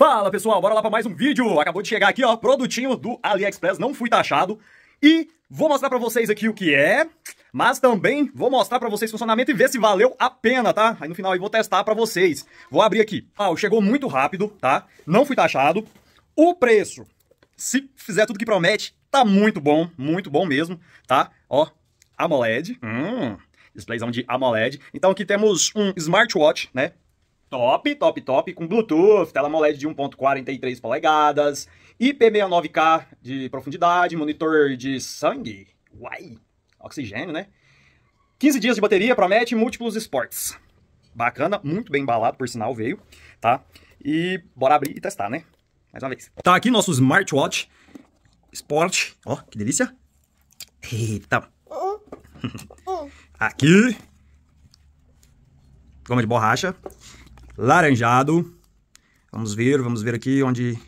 Fala pessoal, bora lá para mais um vídeo. Acabou de chegar aqui, ó, produtinho do AliExpress, não fui taxado. E vou mostrar para vocês aqui o que é, mas também vou mostrar para vocês o funcionamento e ver se valeu a pena, tá? Aí no final eu vou testar para vocês. Vou abrir aqui. Ah, chegou muito rápido, tá? Não fui taxado. O preço, se fizer tudo que promete, tá muito bom, muito bom mesmo, tá? Ó, AMOLED, hum, displayzão de AMOLED. Então aqui temos um smartwatch, né? Top, top, top, com Bluetooth, tela AMOLED de 1.43 polegadas, IP69K de profundidade, monitor de sangue, uai, oxigênio, né? 15 dias de bateria, promete múltiplos esportes. Bacana, muito bem embalado, por sinal, veio, tá? E bora abrir e testar, né? Mais uma vez. Tá aqui nosso smartwatch Sport, ó, que delícia. Eita. aqui. Goma de borracha laranjado. Vamos ver, vamos ver aqui onde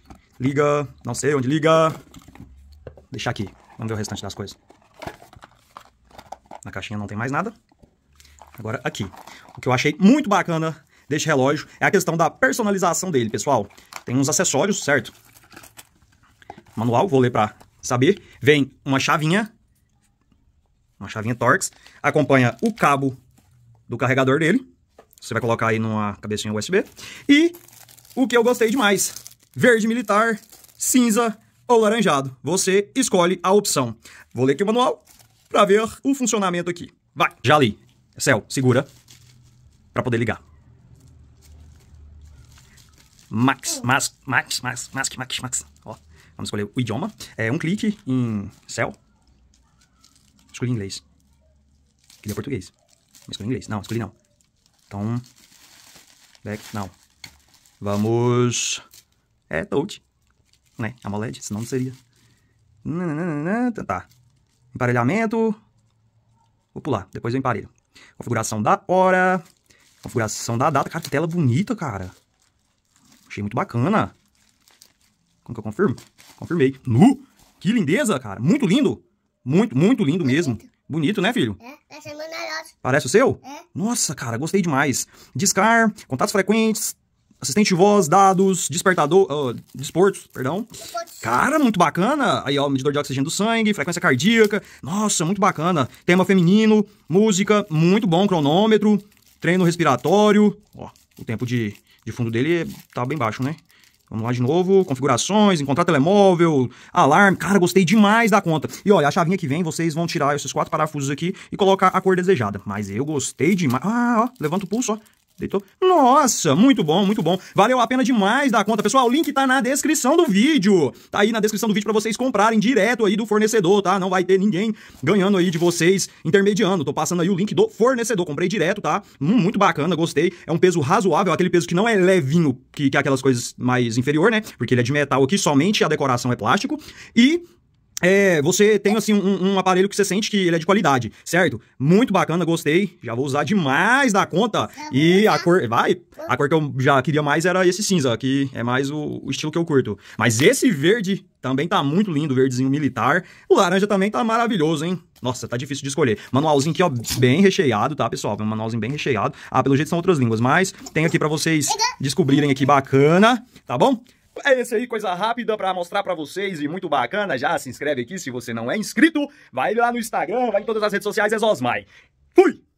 liga, não sei onde liga. Vou deixar aqui, vamos ver o restante das coisas. Na caixinha não tem mais nada. Agora aqui. O que eu achei muito bacana deste relógio é a questão da personalização dele, pessoal. Tem uns acessórios, certo? Manual, vou ler para saber. Vem uma chavinha, uma chavinha Torx, acompanha o cabo do carregador dele, você vai colocar aí numa cabecinha USB. E o que eu gostei demais, verde militar, cinza ou laranjado. Você escolhe a opção. Vou ler aqui o manual para ver o funcionamento aqui. Vai, já li. Céu, segura para poder ligar. Max, Max, Max, Max, Max, Max, Max. Ó, vamos escolher o idioma. É um clique em céu. Escolhi inglês. Queria português. Mas escolhi inglês. Não, escolhi não. Então, back now. Vamos... É touch, né? É AMOLED, senão não seria. Tá, tá. Emparelhamento. Vou pular, depois eu emparelho. Configuração da hora. Configuração da data. Cara, que tela bonita, cara. Achei muito bacana. Como que eu confirmo? Confirmei. Nu! Que lindeza, cara. Muito lindo. Muito, muito lindo mesmo. Bonito, né, filho? É, tá chamando Parece. Parece o seu? É. Nossa, cara, gostei demais. Discar, contatos frequentes, assistente de voz, dados, despertador, uh, desportos, perdão. Desportos. Cara, muito bacana. Aí, ó, medidor de oxigênio do sangue, frequência cardíaca. Nossa, muito bacana. Tema feminino, música, muito bom, cronômetro, treino respiratório. Ó, o tempo de, de fundo dele tá bem baixo, né? Vamos lá de novo, configurações, encontrar telemóvel, alarme. Cara, gostei demais da conta. E olha, a chavinha que vem, vocês vão tirar esses quatro parafusos aqui e colocar a cor desejada. Mas eu gostei demais. Ah, ó, levanta o pulso, ó. Deitou? Nossa, muito bom, muito bom. Valeu a pena demais da conta, pessoal. O link tá na descrição do vídeo. Tá aí na descrição do vídeo para vocês comprarem direto aí do fornecedor, tá? Não vai ter ninguém ganhando aí de vocês intermediando. Tô passando aí o link do fornecedor. Comprei direto, tá? Hum, muito bacana, gostei. É um peso razoável, aquele peso que não é levinho, que, que é aquelas coisas mais inferior, né? Porque ele é de metal aqui, somente a decoração é plástico. E é, você tem assim um, um, aparelho que você sente que ele é de qualidade, certo? Muito bacana, gostei. Já vou usar demais da conta. Tá e a né? cor, vai, a cor que eu já queria mais era esse cinza, que é mais o, o estilo que eu curto. Mas esse verde também tá muito lindo, verdezinho militar. O laranja também tá maravilhoso, hein? Nossa, tá difícil de escolher. Manualzinho aqui, ó, bem recheado, tá, pessoal? Um manualzinho bem recheado. Ah, pelo jeito são outras línguas, mas tem aqui para vocês descobrirem aqui bacana, tá bom? É esse aí, coisa rápida para mostrar para vocês e muito bacana. Já se inscreve aqui se você não é inscrito. Vai lá no Instagram, vai em todas as redes sociais, é Zosmai. Fui!